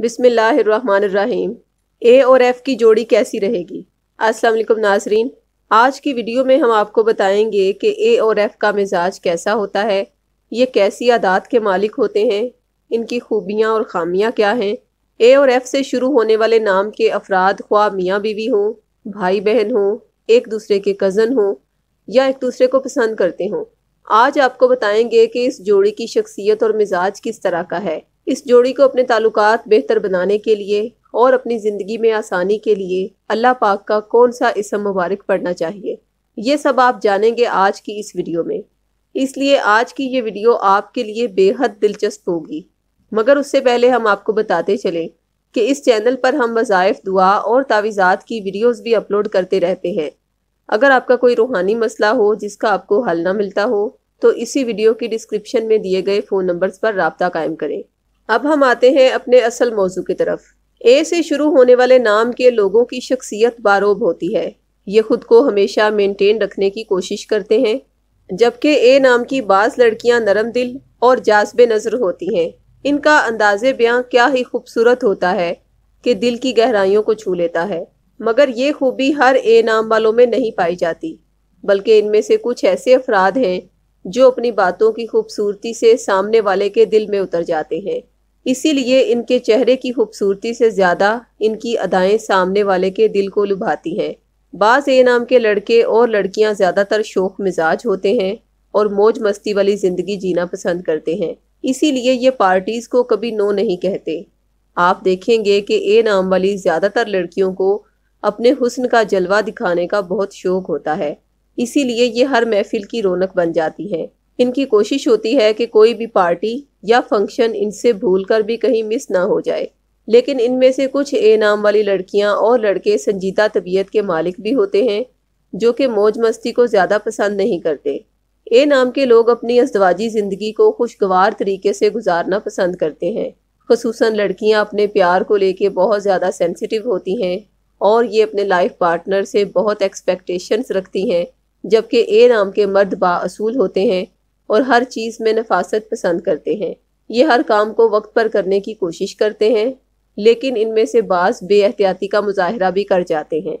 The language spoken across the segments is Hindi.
बिसमीम ए और एफ़ की जोड़ी कैसी रहेगी अस्सलाम वालेकुम नाजरीन आज की वीडियो में हम आपको बताएंगे कि ए और एफ़ का मिजाज कैसा होता है ये कैसी आदात के मालिक होते हैं इनकी खूबियाँ और खामियाँ क्या हैं ए और एफ़ से शुरू होने वाले नाम के अफराद ख्वा मियाँ बीवी हों भाई बहन हों एक दूसरे के कज़न हों या एक दूसरे को पसंद करते हों आज आपको बताएंगे कि इस जोड़ी की शख्सियत और मिजाज किस तरह का है इस जोड़ी को अपने ताल्लुकात बेहतर बनाने के लिए और अपनी ज़िंदगी में आसानी के लिए अल्लाह पाक का कौन सा इसम मुबारक पढ़ना चाहिए ये सब आप जानेंगे आज की इस वीडियो में इसलिए आज की ये वीडियो आपके लिए बेहद दिलचस्प होगी मगर उससे पहले हम आपको बताते चलें कि इस चैनल पर हम वज़ायफ़ दुआ और तावीज़ात की वीडियोस भी अपलोड करते रहते हैं अगर आपका कोई रूहानी मसला हो जिसका आपको हल ना मिलता हो तो इसी वीडियो की डिस्क्रिप्शन में दिए गए फ़ोन नंबर्स पर रबता कायम करें अब हम आते हैं अपने असल मौजू की तरफ ए से शुरू होने वाले नाम के लोगों की शख्सियत बारोब होती है ये खुद को हमेशा मेंटेन रखने की कोशिश करते हैं जबकि ए नाम की बाज़ लड़कियां नरम दिल और जाजब नज़र होती हैं इनका अंदाज बयां क्या ही खूबसूरत होता है कि दिल की गहराइयों को छू लेता है मगर ये खूबी हर ए नाम वालों में नहीं पाई जाती बल्कि इनमें से कुछ ऐसे अफराद हैं जो अपनी बातों की खूबसूरती से सामने वाले के दिल में उतर जाते हैं इसीलिए इनके चेहरे की खूबसूरती से ज़्यादा इनकी अदाएं सामने वाले के दिल को लुभाती हैं बाज़ ए नाम के लड़के और लड़कियां ज़्यादातर शोक मिजाज होते हैं और मौज मस्ती वाली ज़िंदगी जीना पसंद करते हैं इसीलिए ये पार्टीज़ को कभी नो नहीं कहते आप देखेंगे कि ए नाम वाली ज़्यादातर लड़कियों को अपने हुस्न का जलवा दिखाने का बहुत शौक होता है इसीलिए ये हर महफिल की रौनक बन जाती है इनकी कोशिश होती है कि कोई भी पार्टी या फंक्शन इनसे भूल कर भी कहीं मिस ना हो जाए लेकिन इनमें से कुछ ए नाम वाली लड़कियां और लड़के संजीदा तबीयत के मालिक भी होते हैं जो कि मौज मस्ती को ज़्यादा पसंद नहीं करते ए नाम के लोग अपनी असदवाजी ज़िंदगी को खुशगवार तरीके से गुजारना पसंद करते हैं खसूस लड़कियाँ अपने प्यार को लेकर बहुत ज़्यादा सेंसिटिव होती हैं और ये अपने लाइफ पार्टनर से बहुत एक्सपेक्टेशंस रखती हैं जबकि ए नाम के मर्द बासूल होते हैं और हर चीज़ में नफासत पसंद करते हैं ये हर काम को वक्त पर करने की कोशिश करते हैं लेकिन इनमें से बास बेहतियाती का मुजाहरा भी कर जाते हैं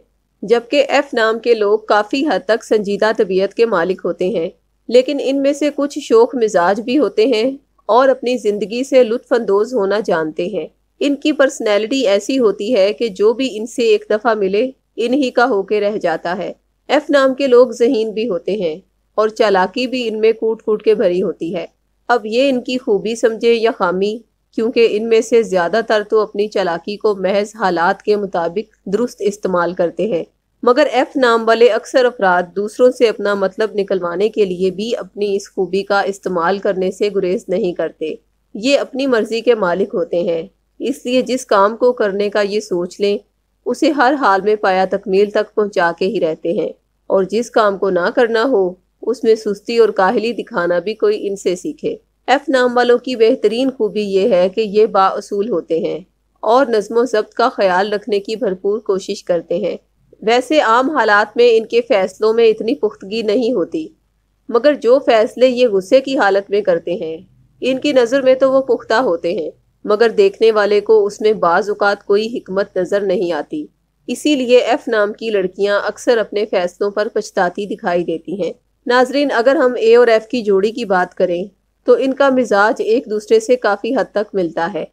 जबकि एफ नाम के लोग काफ़ी हद तक संजीदा तबीयत के मालिक होते हैं लेकिन इनमें से कुछ शोख मिजाज भी होते हैं और अपनी ज़िंदगी से लुत्फानंदोज होना जानते हैं इनकी पर्सनैलिटी ऐसी होती है कि जो भी इनसे एक दफ़ा मिले इन्हीं का होके रह जाता है एफ नाम के लोग जहीन भी होते हैं और चालाकी भी इनमें कूट कूट के भरी होती है अब ये इनकी खूबी समझे या खामी क्योंकि इनमें से ज़्यादातर तो अपनी चालाकी को महज हालात के मुताबिक दुरुस्त इस्तेमाल करते हैं मगर एफ नाम वाले अक्सर अफराद दूसरों से अपना मतलब निकलवाने के लिए भी अपनी इस खूबी का इस्तेमाल करने से गुरेज नहीं करते ये अपनी मर्जी के मालिक होते हैं इसलिए जिस काम को करने का ये सोच लें उसे हर हाल में पाया तकमील तक पहुंचा के ही रहते हैं और जिस काम को ना करना हो उसमें सुस्ती और काहली दिखाना भी कोई इनसे सीखे एफ नाम वालों की बेहतरीन खूबी यह है कि ये बासूल होते हैं और नज़म जब्त का ख्याल रखने की भरपूर कोशिश करते हैं वैसे आम हालात में इनके फैसलों में इतनी पुख्तगी नहीं होती मगर जो फैसले ये गुस्से की हालत में करते हैं इनकी नज़र में तो वो पुख्ता होते हैं मगर देखने वाले को उसमें बाज़ात कोई हमत नज़र नहीं आती इसीलिए एफ़ नाम की लड़कियां अक्सर अपने फैसलों पर पछताती दिखाई देती हैं नाजरीन अगर हम ए और एफ की जोड़ी की बात करें तो इनका मिजाज एक दूसरे से काफ़ी हद तक मिलता है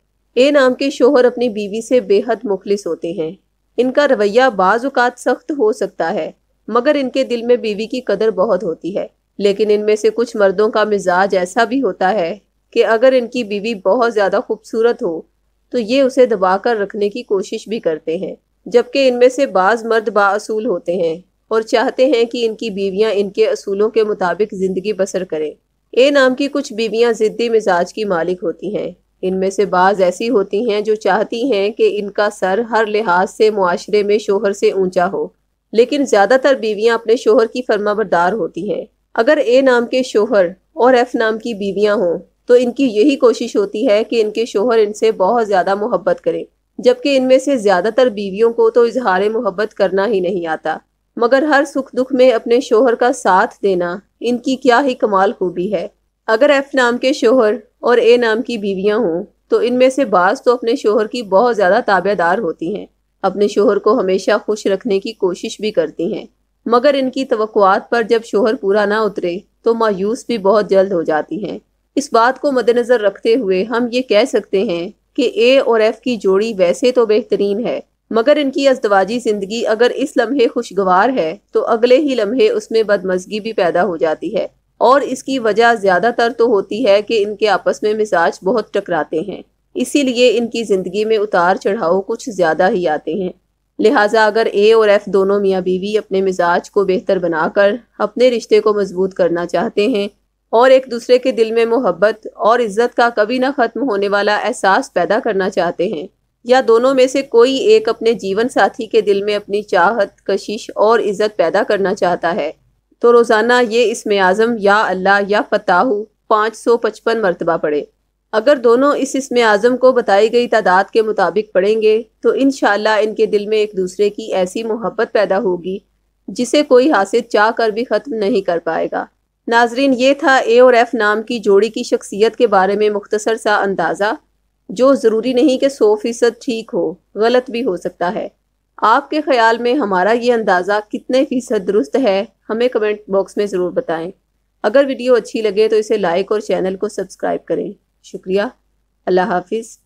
ए नाम के शोहर अपनी बीवी से बेहद मुखलिस होते हैं इनका रवैया बाज़ात सख्त हो सकता है मगर इनके दिल में बीवी की कदर बहुत होती है लेकिन इनमें से कुछ मर्दों का मिजाज ऐसा भी होता है कि अगर इनकी बीवी बहुत ज़्यादा खूबसूरत हो तो ये उसे दबा कर रखने की कोशिश भी करते हैं जबकि इनमें से बाज़ मर्द बासूल होते हैं और चाहते हैं कि इनकी बीवियां इनके असूलों के मुताबिक ज़िंदगी बसर करें ए नाम की कुछ बीवियां ज़िद्दी मिजाज की मालिक होती हैं इनमें से बाज़ ऐसी होती हैं जो चाहती हैं कि इनका सर हर लिहाज से माशरे में शोहर से ऊंचा हो लेकिन ज़्यादातर बीवियाँ अपने शोहर की फर्माबरदार होती हैं अगर ए नाम के शोहर और एफ नाम की बीवियाँ हों तो इनकी यही कोशिश होती है कि इनके शोहर इनसे बहुत ज़्यादा मोहब्बत करें जबकि इनमें से ज़्यादातर बीवियों को तो इजहार मोहब्बत करना ही नहीं आता मगर हर सुख दुख में अपने शोहर का साथ देना इनकी क्या ही कमाल खूबी है अगर एफ नाम के शोहर और ए नाम की बीवियां हों तो इनमें से बाज तो अपने शोहर की बहुत ज़्यादा ताबेदार होती हैं अपने शोहर को हमेशा खुश रखने की कोशिश भी करती हैं मगर इनकी तवक़ात पर जब शोहर पूरा ना उतरे तो मायूस भी बहुत जल्द हो जाती हैं इस बात को मद्देनज़र रखते हुए हम ये कह सकते हैं कि ए और एफ़ की जोड़ी वैसे तो बेहतरीन है मगर इनकी अजदवाजी ज़िंदगी अगर इस लम्हे खुशगवार है तो अगले ही लम्हे उसमें बदमजगी भी पैदा हो जाती है और इसकी वजह ज़्यादातर तो होती है कि इनके आपस में मिजाज बहुत टकराते हैं इसीलिए इनकी ज़िंदगी में उतार चढ़ाव कुछ ज़्यादा ही आते हैं लिहाजा अगर ए और एफ़ दोनों मियाँ बीवी अपने मिजाज को बेहतर बनाकर अपने रिश्ते को मजबूत करना चाहते हैं और एक दूसरे के दिल में मोहब्बत और इज़्ज़त का कभी ना ख़त्म होने वाला एहसास पैदा करना चाहते हैं या दोनों में से कोई एक अपने जीवन साथी के दिल में अपनी चाहत कशिश और इज्जत पैदा करना चाहता है तो रोज़ाना ये इसमें आज़म या अल्लाह या फताहू पाँच सौ पचपन मरतबा पढ़े अगर दोनों इस इसमें आज़म को बताई गई तादाद के मुताबिक पढ़ेंगे तो इन इनके दिल में एक दूसरे की ऐसी मोहब्बत पैदा होगी जिसे कोई हासिल चाह कर भी ख़त्म नहीं कर पाएगा नाजरीन ये था ए और एफ़ नाम की जोड़ी की शख्सियत के बारे में मुख्तसर सा अंदाज़ा जो ज़रूरी नहीं कि सौ फीसद ठीक हो गलत भी हो सकता है आपके ख्याल में हमारा ये अंदाज़ा कितने फ़ीसद दुरुस्त है हमें कमेंट बॉक्स में ज़रूर बताएं अगर वीडियो अच्छी लगे तो इसे लाइक और चैनल को सब्सक्राइब करें शुक्रिया अल्लाह हाफिज़